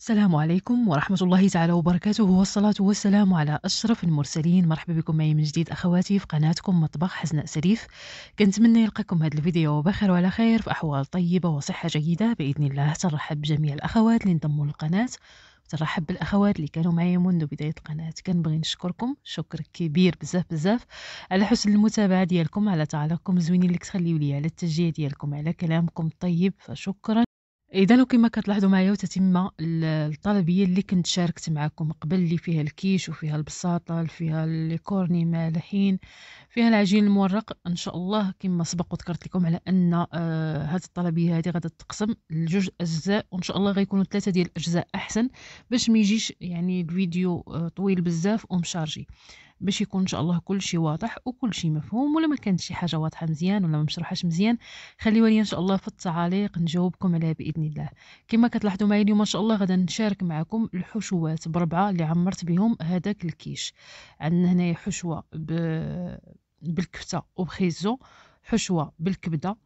السلام عليكم ورحمة الله تعالى وبركاته والصلاة والسلام على أشرف المرسلين مرحبا بكم معي من جديد أخواتي في قناتكم مطبخ حسناء سريف كنتمنى يلقاكم هذا الفيديو بخير وعلى خير في أحوال طيبة وصحة جيدة بإذن الله ترحب بجميع الأخوات اللي انضموا للقناة ترحب بالاخوات اللي كانوا معايا منذ بدايه القناه كنبغي نشكركم شكر كبير بزاف بزاف على حسن المتابعه ديالكم على تعليقكم زوينين اللي تخليوا لي على التشجيع ديالكم على كلامكم الطيب فشكرا اذا لو كما كتلاحظوا معايا وتتم الطلبيه اللي كنت شاركت معكم قبل اللي فيها الكيش وفيها البساطه فيها لي كورني مالحين فيها العجين المورق ان شاء الله كما سبق وذكرت لكم على ان آه، هذه الطلبيه هذه غادا تقسم لجوج اجزاء وان شاء الله غيكونوا ثلاثه ديال الاجزاء احسن باش ما يجيش يعني الفيديو آه، طويل بزاف ومشارجي باش يكون ان شاء الله كل شيء واضح وكل شيء مفهوم ولا كانت شي حاجه واضحه مزيان ولا ما مشرحاش مزيان خليوها لي ان شاء الله في التعاليق نجاوبكم عليها باذن الله كما كتلاحظوا معايا اليوم ان شاء الله غادي نشارك معكم الحشوات بربعه اللي عمرت بهم هذاك الكيش عندنا هنايا حشوه ب... بالكفته وبخيزو حشوه بالكبده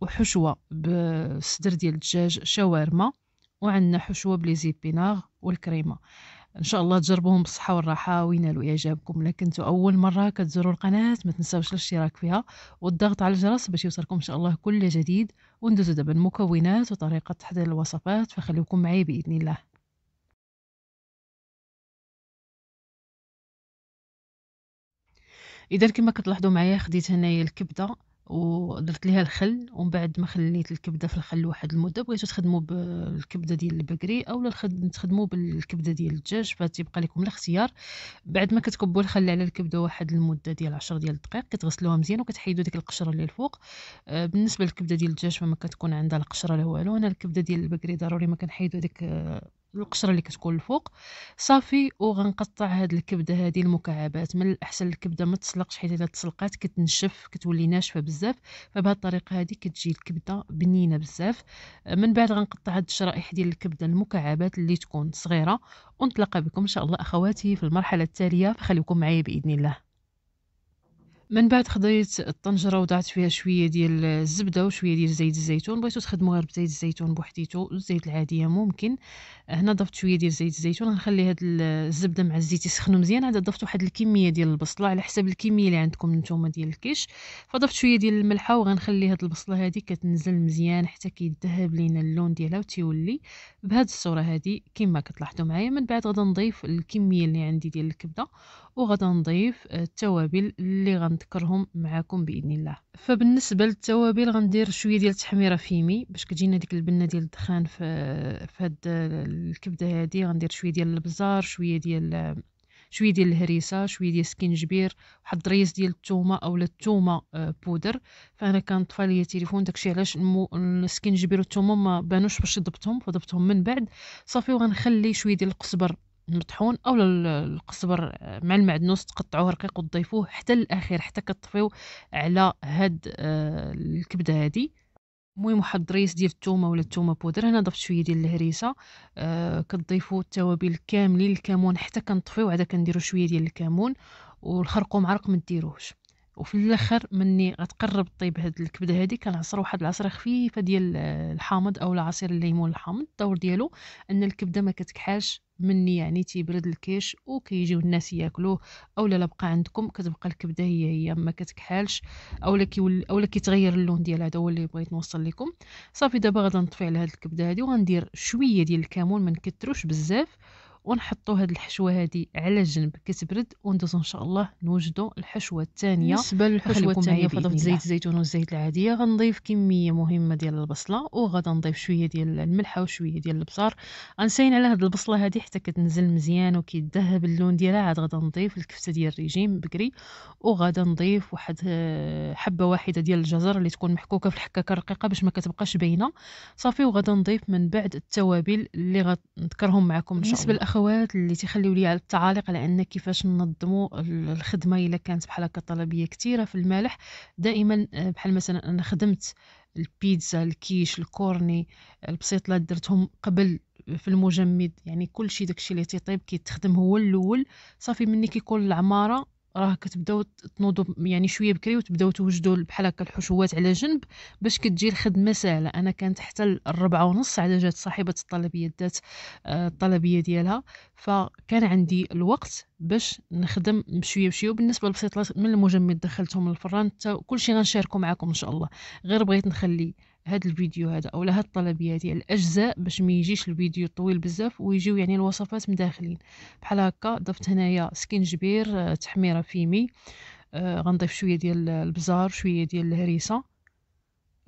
وحشوه بالصدر ديال الدجاج شاورما وعندنا حشوه بليزيبيناغ والكريمه ان شاء الله تجربوهم بالصحه والراحه وينالوا اعجابكم لكن كنتوا اول مره كتزوروا القناه ما تنساوش الاشتراك فيها والضغط على الجرس باش يوصلكم ان شاء الله كل جديد وندوزو دابا المكونات وطريقه تحضير الوصفات فخليكم معي باذن الله اذا كما كتلاحظوا معايا خديت هنايا الكبده ودرت ليها الخل ومن بعد ما خليت الكبده في الخل واحد المده بغيتو تخدموا بالكبده ديال البقري اولا تخدموا بالكبده ديال الدجاج فتبقى لكم الاختيار بعد ما كتكبوا الخل على الكبده واحد المده ديال 10 ديال الدقائق كتغسلوها مزيان وكتحيدوا ديك القشره اللي الفوق آه، بالنسبه للكبده ديال الدجاج فما كتكون عندها القشره لا والو انا الكبده ديال البقري ضروري ما كنحيدوا ديك آه، القشره اللي كتكون الفوق صافي وغنقطع هاد الكبده هادي المكعبات من الاحسن الكبده ما تسلقش حيت الا تسلقات كتنشف كتولي ناشفه بزاف فبهاد الطريقه هادي كتجي الكبده بنينه بزاف من بعد غنقطع هاد الشرائح ديال الكبده المكعبات اللي تكون صغيره ونتلاقى بكم ان شاء الله اخواتي في المرحله التاليه فخليكم معايا باذن الله من بعد خضيت الطنجره وضعت فيها شويه ديال الزبده وشويه ديال زيت الزيتون بغيتو تخدمو غير بزيت الزيتون بوحديتو الزيت العاديه ممكن هنا ضفت شويه ديال زيت الزيتون غنخلي هاد الزبده مع الزيت يسخنو مزيان عاد ضفت واحد الكميه ديال البصله على حسب الكميه اللي عندكم نتوما ديال الكيش فضفت شويه ديال الملحه وغنخلي هاد البصله هادي كتنزل مزيان حتى كيذهب لينا اللون ديالها وتيولي بهاد الصوره هادي كما كتلاحظو معايا من بعد غدا نضيف الكميه اللي عندي ديال الكبده وغدا نضيف التوابل اللي غن غنذكرهم معاكم باذن الله فبالنسبه للتوابل غندير شويه ديال التحميره فيمي باش كتجينا ديك البنه ديال الدخان في هاد الكبده هادي غندير شويه ديال البزار شويه ديال شويه ديال الهريسه شويه ديال السكينجبير واحد الريس ديال الثومه اولا الثومه آه، بودر فانا كان طفى ليا التليفون داكشي علاش السكينجبير والثومه ما بانوش باش ضبطهم فضبطهم من بعد صافي وغنخلي شويه ديال القزبر المطحون او القزبر آه، مع المعدنوس تقطعوه رقيق وتضيفوه حتى الاخير حتى كطفيو على هاد آه، الكبده هادي المهم واحد الضريس ديال الثومه ولا الثومه بودر هنا ضفت شويه ديال الهريسه آه كتضيفوا التوابل كاملين الكمون حتى كنطفيو عاد كنديروا شويه ديال الكمون والخرقوم عرق ما ديروهش وفي الاخر مني غتقرب طيب هاد الكبده هادي كنعصر واحد العصره خفيفه ديال الحامض او عصير الليمون الحامض الدور ديالو ان الكبده ما كتكحلش مني يعني تيبرد الكيش وكيجيو الناس ياكلوه اولا لا بقى عندكم كتبقى الكبده هي هي ما كتكحلش اولا كيولي اولا كيتغير اللون ديالها هذا هو اللي بغيت نوصل لكم صافي دابا غادي نطفي على هاد الكبده هادي وغندير شويه ديال الكمون ما نكثروش بزاف ونحطوا هاد الحشوه هادي على جنب كتبرد وندوزو ان شاء الله نوجدوا الحشوه الثانيه بالنسبه للحشوه الثانيه فضف زيت الزيتون والزيت العاديه غنضيف كميه مهمه ديال البصله وغادا نضيف شويه ديال الملحه وشويه ديال البزار غنساين على هاد البصله هادي حتى كتنزل مزيان وكيذهب اللون ديالها عاد غادا نضيف الكفته ديال الريجيم بكري وغادا نضيف واحد آه، حبه واحده ديال الجزر اللي تكون محكوكه في الحكاكه الرقيقه باش ما كتبقاش باينه صافي وغادا نضيف من بعد التوابل اللي غنذكرهم معكم ان شاء الله الاخوات اللي تيخليو لي على التعاليق على ان كيفاش ننظموا الخدمه الا كانت بحال هكا طلبيه كثيره في المالح دائما آه، بحال مثلا انا خدمت البيتزا الكيش الكورني البسيطلات درتهم قبل آه، في المجمد يعني كل شيء داكشي اللي تيطيب كيتخدم هو الاول صافي مني كيكون العماره راه كتبداو تنوضوا يعني شويه بكري وتبداو توجدوا بحال هكا الحشوات على جنب باش كتجي الخدمه سهله انا كانت حتى الربعة ونص على جات صاحبه الطلبيه دات آه، الطلبيه ديالها فكان عندي الوقت باش نخدم بشويه بشويه وبالنسبه للبسيطه من المجمد دخلتهم للفران حتى كلشي غنشاركو معكم ان شاء الله غير بغيت نخلي هاد الفيديو هذا اولا هاد الطلبيه هذه الاجزاء باش ما يجيش الفيديو طويل بزاف ويجيو يعني الوصفات مداخلين بحال هكا ضفت هنايا سكينجبير آه، تحميره فيمي آه غنضيف شويه ديال البزار شويه ديال الهريسه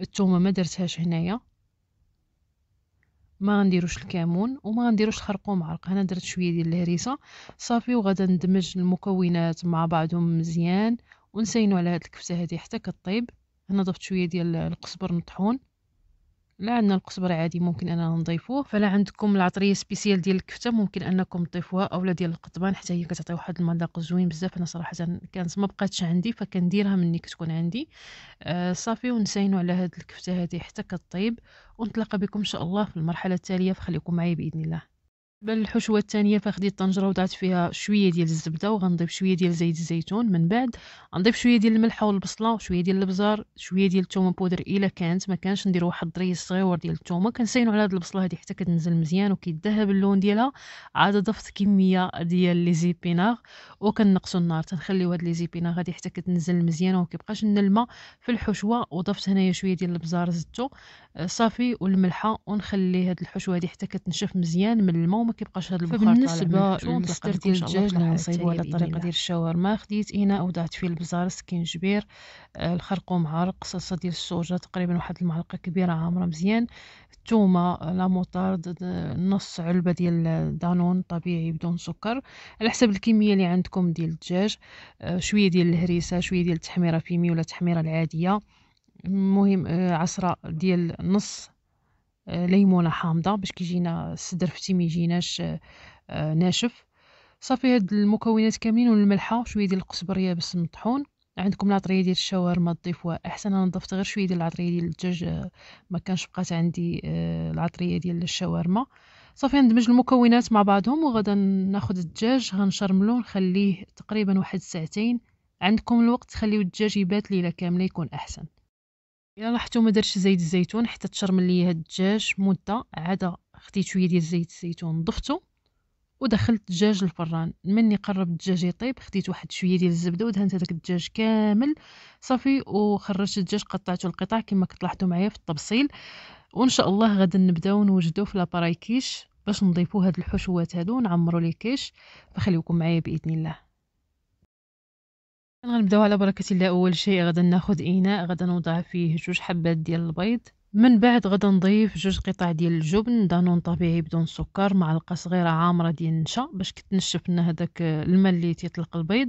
الثومه ما درتهاش هنايا ما غنديروش الكمون وما غنديروش الخرقوم عرق انا درت شويه ديال الهريسه صافي وغادا ندمج المكونات مع بعضهم مزيان ونسينو على هاد الكفته هذه حتى كطيب هنا ضفت شويه ديال القزبر مطحون لا عندنا القزبر عادي ممكن اننا نضيفوه فلا عندكم العطريه سبيسيال ديال الكفته ممكن انكم تضيفوها اولا ديال القضبان حتى هي كتعطي واحد المذاق زوين بزاف انا صراحه كانت ما بقاتش عندي فكنديرها مني كتكون عندي آه صافي ونساينو على هاد الكفته هذه حتى كطيب ونتلاقى بكم ان شاء الله في المرحله التاليه فخليكم معايا باذن الله بالحشوه الثانيه فخديت طنجره وضعت فيها شويه ديال الزبده وغنضيف شويه ديال زيت الزيتون من بعد غنضيف شويه ديال الملح والبصله وشويه ديال الابزار شويه ديال التومة بودر الا كانت ما كانش ندير واحد الضريس صغيور ديال الثومه كنسينو على هاد البصله هادي حتى كتنزل مزيان وكيذهب اللون ديالها عاد ضفت كميه ديال لي زيبيناغ وكنقصو النار تنخليو هاد لي زيبيناغ هادي حتى كتنزل مزيان ومكيبقاش النلمه في الحشوه وضفت هنايا شويه ديال الابزار زدتو آه، صافي والملحه ونخلي هاد الحشوه هادي حتى كتنشف مزيان من الماء وما كيبقاش هذا البخار فبالنسبه للمستر ديال الدجاج اللي غنصيبو على الطريقه ديال الشاورما خديت اناء وضعت فيه البزارس كنجبير الخرق ومعرق صلصه ديال السوجه تقريبا واحد المعلقه كبيره عامره مزيان الثومه آه، لا موطارد نص علبه ديال دانون طبيعي بدون سكر على حسب الكميه اللي عندكم ديال الدجاج آه، شويه ديال الهريسه شويه ديال التحميره فيمي ولا التحميره العاديه المهم آه، عصره ديال نص ليمونه حامضه باش كيجينا الصدر فتي ما يجيناش آه، ناشف صافي هاد المكونات كاملين والملحه وشويه ديال القزبريه يابس مطحون عندكم العطريه ديال الشاورما تضيفوها احسن انا ضفت غير شويه ديال العطريه ديال الدجاج آه، ما كانش بقات عندي آه، العطريه ديال الشاورما صافي ندمج المكونات مع بعضهم وغادا ناخذ الدجاج غنشرملو نخليه تقريبا واحد ساعتين عندكم الوقت تخليو الدجاج يبات ليله كامله يكون احسن الا لاحظتوا ما درتش زيت الزيتون حتى تشرمل ليا هاد الدجاج مده عاد خديت شويه ديال زيت الزيتون ضفته ودخلت الدجاج للفران مني قرب الدجاج يطيب خديت واحد شويه ديال الزبده ودهنت هذاك الدجاج كامل صافي وخرجت الدجاج قطعته القطع كما كتلاحظوا معايا في التبصيل وان شاء الله غادي نبداو نوجدوه في كيش باش نضيفوا هاد الحشوات هادو ونعمروا لي كيش فخليكم معايا باذن الله غنبداو على بركة الله أول شيء غدا ناخد إناء غدا نوضع فيه جوج حبات ديال البيض من بعد غدا نضيف جوج قطع ديال الجبن دانون طبيعي بدون سكر معلقه صغيره عامره ديال النشا باش كتنشف لنا هذاك الماء اللي تيطلق البيض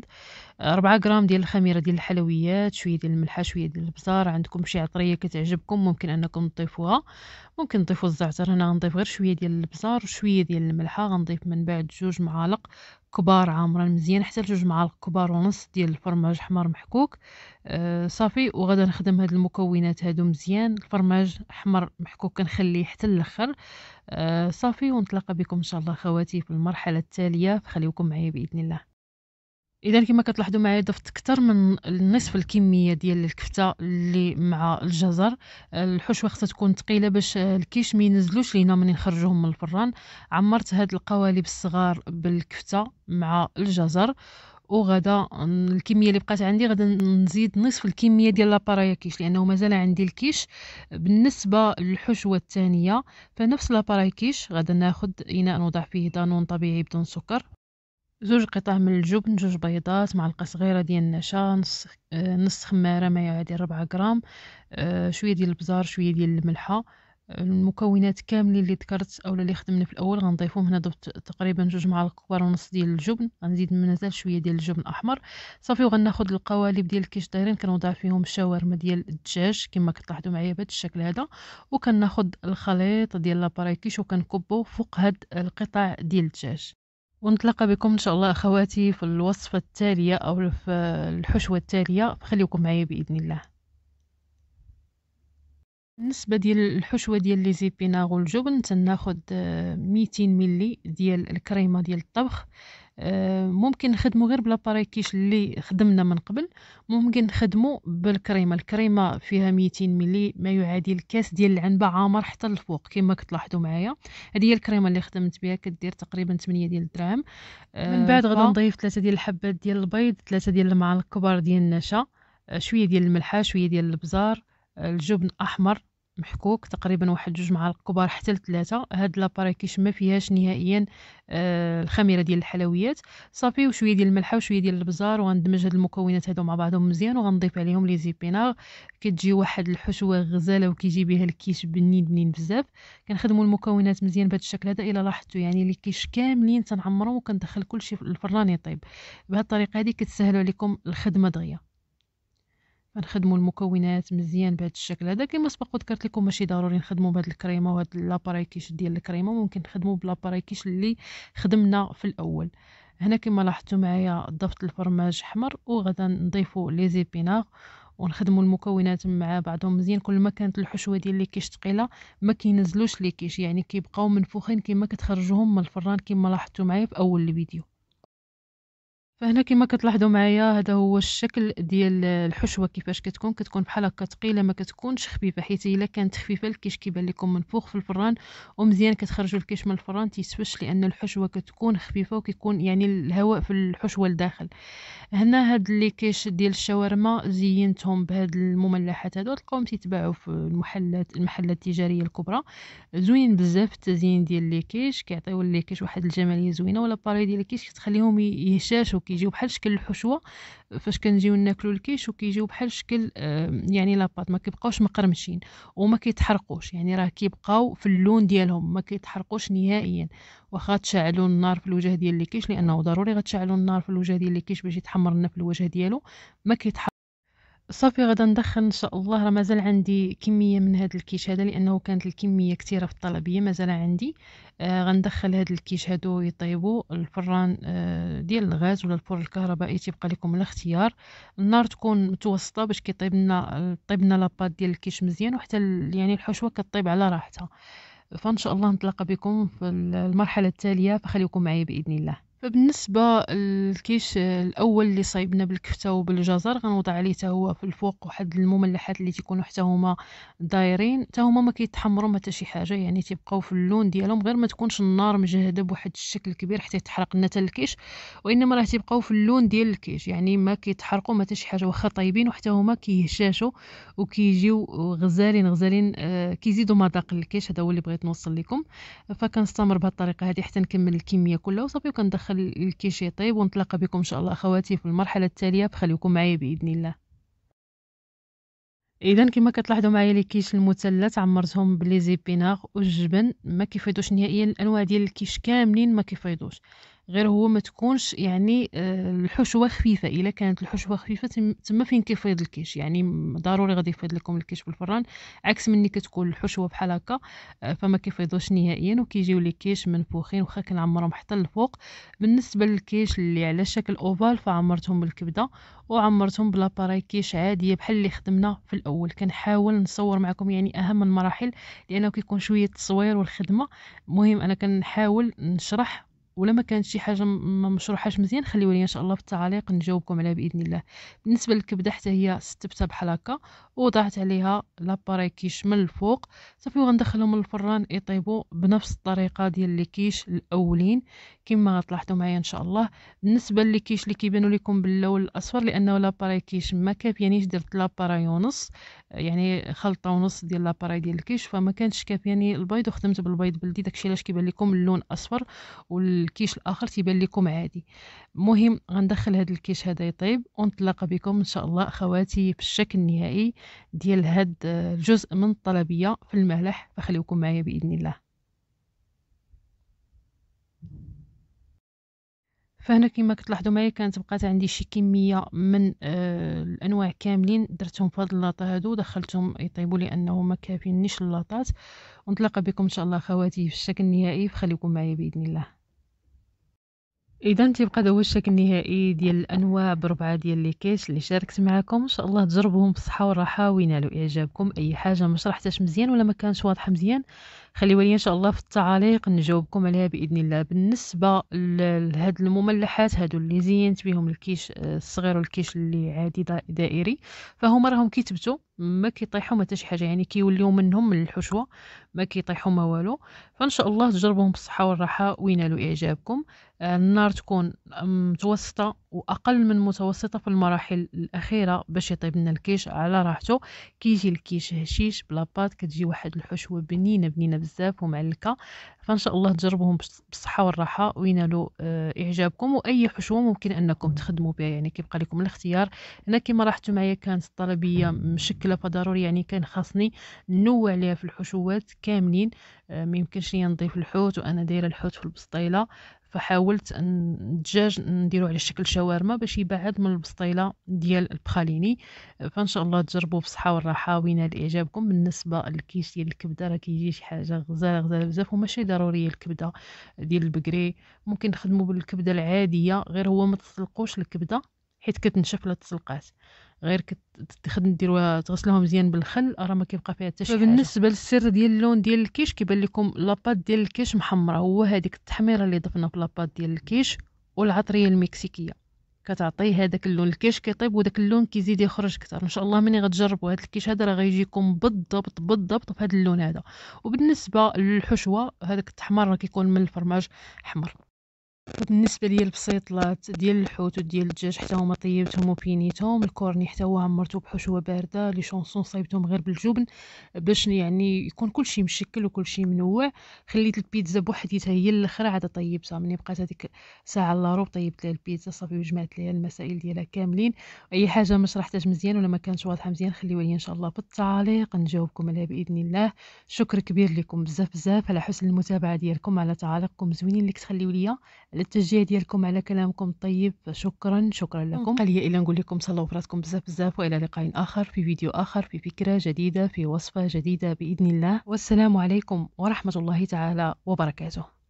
4 غرام ديال الخميره ديال الحلويات شويه ديال الملحه شويه ديال البزار عندكم شي عطريه كتعجبكم ممكن انكم تضيفوها ممكن تضيفوا الزعتر هنا غنضيف غير شويه ديال البزار وشويه ديال الملحه غنضيف من بعد جوج معالق كبار عامرا مزيان حتى لجوج معالق كبار ونص ديال الفرماج حمار محكوك أه صافي وغدا نخدم هاد المكونات هادو مزيان الفرماج حمر محكوك كنخليه حتى الاخر أه صافي ونتلاقى بكم ان شاء الله خواتي في المرحله التاليه خليوكم معايا باذن الله اذا كما كتلاحظوا معايا ضفت اكثر من نصف الكميه ديال الكفته اللي مع الجزر الحشوه خصها تكون ثقيله باش الكيش ما ينزلوش لينا من نخرجوهم من الفران عمرت هاد القوالب الصغار بالكفته مع الجزر وغدا الكميه اللي بقات عندي غدا نزيد نصف الكميه ديال كيش لانه مازال عندي الكيش بالنسبه للحشوه الثانيه فنفس كيش غدا ناخذ اناء نوضع فيه دانون طبيعي بدون سكر زوج قطع من الجبن جوج بيضات معلقه صغيره ديال النشا نص آه، نص خماره ما يعادل ربعة غرام آه، شويه ديال البزار شويه ديال الملحه آه، المكونات كاملين اللي ذكرت اولا اللي خدمنا في الاول غنضيفهم هنا ضفت تقريبا جوج معالق كبار ونص ديال الجبن غنزيد مازال شويه ديال الجبن الاحمر صافي وغناخد القوالب ديال الكيش دايرين كنوضع فيهم الشاورما ديال الدجاج كما كتلاحظوا معايا بهذا الشكل هذا وكناخد الخليط ديال كيش وكنكبو فوق هاد القطع ديال الدجاج ونتلقى بكم ان شاء الله اخواتي في الوصفه التاليه او في الحشوه التاليه خليكم معايا باذن الله بالنسبه ديال الحشوه ديال لي زيبيناغ والجبن تناخد 200 ملي ديال الكريمه ديال الطبخ آه، ممكن نخدمو غير بلا كيش اللي خدمنا من قبل ممكن نخدمو بالكريمه الكريمه فيها 200 ملي ما يعادل كاس ديال العنبه عامر حتى الفوق كما كتلاحظوا معايا هذه هي الكريمه اللي خدمت بها كدير تقريبا 8 ديال الدراهم آه، من بعد غادي نضيف ثلاثه ديال الحبات ديال البيض ثلاثه ديال المعالق كبار ديال النشا آه، شويه ديال الملحه شويه ديال البزار الجبن احمر محكوك تقريبا واحد جوج معالق كبار حتى لثلاثه هاد لاباري ما فيهاش نهائيا آه الخميره ديال الحلويات صافي وشويه ديال الملحه وشويه ديال البزار وغندمج هاد المكونات هادو مع بعضهم مزيان وغنضيف عليهم لي زيبيناغ كتجي واحد الحشوه غزاله وكيجي بها الكيش بنين بنين بزاف كنخدموا المكونات مزيان بهذا الشكل هذا الا لاحظتوا يعني لي كيش كاملين تنعمرهم وكندخل كلشي في الفران يطيب بهذه الطريقه هذه كتسهلوا عليكم الخدمه دغيا نخدموا المكونات مزيان بهذا الشكل هذا كما سبق وذكرت لكم ماشي ضروري نخدموا بهاد الكريمه وهذا لاباري كيش ديال الكريمه ممكن نخدموا بلاباري كيش اللي خدمنا في الاول هنا كما لاحظتوا معايا ضفت الفرماج احمر وغدا نضيفوا لي زيبيناغ ونخدموا المكونات مع بعضهم مزيان كل ما كانت الحشوه ديال لي كيش ثقيله ما كينزلوش لي كيش يعني كيبقاو منفوخين كما كتخرجوهم من الفران كما لاحظتوا معايا في اول الفيديو فهنا كما كتلاحظوا معايا هذا هو الشكل ديال الحشوه كيفاش كتكون كتكون بحال هكا ثقيله ما كتكونش خفيفه حيت الا كانت خفيفه الكيش كيبان لكم من فوق في الفران ومزيان كتخرجوا الكيش من الفران تيسفش لان الحشوه كتكون خفيفه وكيكون يعني الهواء في الحشوه لداخل هنا هاد لي كيش ديال الشاورما زينتهم بهاد المملحات هادو تلقاوهم تيتباعوا في المحلات المحلات التجاريه الكبرى زوين بزاف التزيين ديال لي كيش كيعطيو لي كيش واحد الجماليه زوينه ولا باري ديال الكيش كتخليهم يهشاشوا كيجيو بحال شكل الحشوه فاش كنجيو ناكلو الكيش وكيجيو بحال شكل آه، يعني لاباط ما كيبقاوش مقرمشين وما كيتحرقوش يعني راه كيبقاو في اللون ديالهم ما كيتحرقوش نهائيا واخا تشعلوا النار في الوجه ديال الكيش لانه ضروري غتشعلوا النار في الوجه ديال الكيش باش يتحمر لنا في الوجه ديالو ما كيتحرق صافي غدا ندخل ان شاء الله راه مازال عندي كميه من هذا الكيش هذا لانه كانت الكميه كثيره في الطلبيه مازال عندي آه غندخل هذا الكيش هادو يطيبوا الفران آه ديال الغاز ولا الفرن الكهربائي تيبقى لكم الاختيار النار تكون متوسطه باش كيطيب لنا طيب لنا لاباط ديال الكيش مزيان وحتى يعني الحشوه كطيب على راحتها فان شاء الله نتلاقى بكم في المرحله التاليه فخليكم معايا باذن الله فبالنسبة الكيش الأول اللي صايبنا بالكفتة وبالجزر غنوضع عليه تا هو في الفوق واحد المملحات اللي تيكونوا حتى هما دايرين تا هما ما كيتحمروا حتى شي حاجة يعني تيبقاو في اللون ديالهم غير ما تكونش النار مجهدة بواحد الشكل كبير حتى يتحرق لنا الكيش وإنما راه تيبقاو في اللون ديال الكيش يعني ما كيتحرقوا ما حتى شي حاجة واخا طايبين وحتى هما كيهشاشوا وكيجيو غزالين غزالين آه كيزيدوا مذاق الكيش هذا هو اللي بغيت نوصل لكم فكنستمر بهذه الطريقة هذه حتى نكمل الكمية كلها وصافي وكندخل نخلي الكيشي طيب ونتلاقى بكم ان شاء الله اخواتي في المرحله التاليه فخليكم معي باذن الله اذا كما كتلاحظوا معايا الكيش المثلث عمرتهم بلي زيبيناغ والجبن ما كيفيضوش نهائيا الانواع ديال الكيش كاملين ما كيفيضوش غير هو ما تكونش يعني آه، الحشوه خفيفه الا كانت الحشوه خفيفه تما فين كيفيض الكيش يعني ضروري غادي يفيض لكم الكيش بالفران عكس مني كتكون الحشوه بحال هكا آه، فما كيفيضوش نهائيا وكيجيو لي كيش منفوخين واخا كنعمرهم حتى الفوق بالنسبه للكيش اللي على شكل اوفال فعمرتهم بالكبده وعمرتهم بلاباراي كيش عاديه بحال اللي خدمنا في الاول كنحاول نصور معكم يعني اهم المراحل لانه كيكون شويه التصوير والخدمه المهم انا كنحاول نشرح ولا ما كانت شي حاجه ما مشروحاش مزيان خليوها لي ان شاء الله في التعاليق نجاوبكم عليها باذن الله بالنسبه للكبده حتى هي ستبته بحال هكا وضعت عليها لاباري كيش من الفوق صافي وغندخلهم الفران يطيبوا بنفس الطريقه ديال لي كيش الاولين كما غتلاحظوا معايا ان شاء الله بالنسبه لي كيش اللي كيبانوا لكم باللون الاصفر لانه لاباري كيش ما كافيانيش درت لاباري ونص يعني خلطه ونص ديال لاباري ديال الكيش فما كانتش كافياني البيض وخدمت بالبيض بلدي داكشي علاش كيبان لكم اللون اصفر والكيش الاخر تيبان لكم عادي المهم غندخل هذا الكيش هذا يطيب ونتلاقى بكم ان شاء الله خواتي في الشكل النهائي ديال هاد الجزء من الطلبيه في الملح فخليكم معايا باذن الله فهنا كما كتلاحظوا معايا كانت بقات عندي شي كميه من آه الانواع كاملين درتهم في هاد اللاطه هادو دخلتهم يطيبوا لانه ما كافينيش اللاطات ونتلاقى بكم ان شاء الله خواتي في الشكل النهائي فخليكم معايا باذن الله اذا تيبقى هذا هو الشكل النهائي ديال الانواع بربعه ديال لي كيس اللي شاركت معكم ان شاء الله تجربوهم بالصحه والراحه وينالوا اعجابكم اي حاجه ما شرحتهاش مزيان ولا ما كانش واضحه مزيان خليوا لي ان شاء الله في التعاليق نجاوبكم عليها باذن الله بالنسبه لهاد المملحات هادو اللي زينت بهم الكيش آه، الصغير والكيش اللي عادي دائري فهما راهم كيتبتو ما كيطيحوا حتى شي حاجه يعني كيوليو منهم من الحشوه ما كيطيحوا ما والو فان شاء الله تجربوهم بالصحه والراحه وينالوا اعجابكم آه، النار تكون متوسطه واقل من متوسطه في المراحل الاخيره باش يطيب لنا الكيش على راحته كيجي الكيش هشيش بات كتجي واحد الحشوه بنينه بنينه بزاف ومعلكه فان شاء الله تجربوهم بالصحه والراحه وينالوا آه، اعجابكم واي حشوه ممكن انكم تخدموا بها يعني كيبقى لكم الاختيار انا كما لاحظتوا معايا كانت الطلبيه مشكله فضروري يعني كان خاصني نوع عليها في الحشوات كاملين آه، ما يمكنش لي نضيف الحوت وانا دايره الحوت في البسطيله فحاولت الدجاج نديرو على شكل شاورما باش يبعد من البسطيله ديال البخاليني فان شاء الله تجربوا بالصحه والراحه وينال اعجابكم بالنسبه للكيش ديال الكبده راه كيجي شي حاجه غزاله غزاله بزاف وماشي ضروري الكبده ديال البقري ممكن نخدمو بالكبده العاديه غير هو ما تسلقوش الكبده حيت كتنشف لا تسلقات غير كتخدم ديروها تغسلوها مزيان بالخل راه ما كيبقى فيها حتى شي بالنسبه للسر ديال اللون ديال الكيش كيبان لكم لاباط ديال الكيش محمره هو هذيك التحميره اللي ضفنا في لاباط ديال الكيش والعطريه المكسيكيه كتعطي هذاك اللون الكيش كيطيب وداك اللون كيزيد يخرج اكثر ان شاء الله ملي غتجربوا هذا الكيش هذا راه غيجيكم بالضبط بالضبط هذا اللون هذا وبالنسبه للحشوه هذاك التحمر راه كيكون من الفرماج احمر بالنسبة ليا البسيطلات ديال الحوت وديال الدجاج حتى هما طيبتهم وبينيتهم الكورني حتى هو عمرته بحشوة باردة لي شونسون صايبتهم غير بالجبن باش يعني يكون كلشي مشكل وكلشي منوع خليت البيتزا بوحديتها هي للخرا عاد طيبتها ملي بقات هذيك ساعة الا ربع طيبت لها البيتزا صافي وجمعت ليها المسائل ديالها كاملين اي حاجة ما شرحتهاش مزيان ولا ما كانتش واضحة مزيان خليوها ليا ان شاء الله بالتعليق نجاوبكم عليها باذن الله شكر كبير لكم بزاف بزاف على حسن المتابعة ديالكم على تعاليقكم زوينين اللي كتخليو ليا على التشجيع ديالكم على كلامكم الطيب شكرا شكرا لكم قال الى نقول لكم صلوا في بزاف بزاف والى لقاء اخر في فيديو اخر في فكره جديده في وصفه جديده باذن الله والسلام عليكم ورحمه الله تعالى وبركاته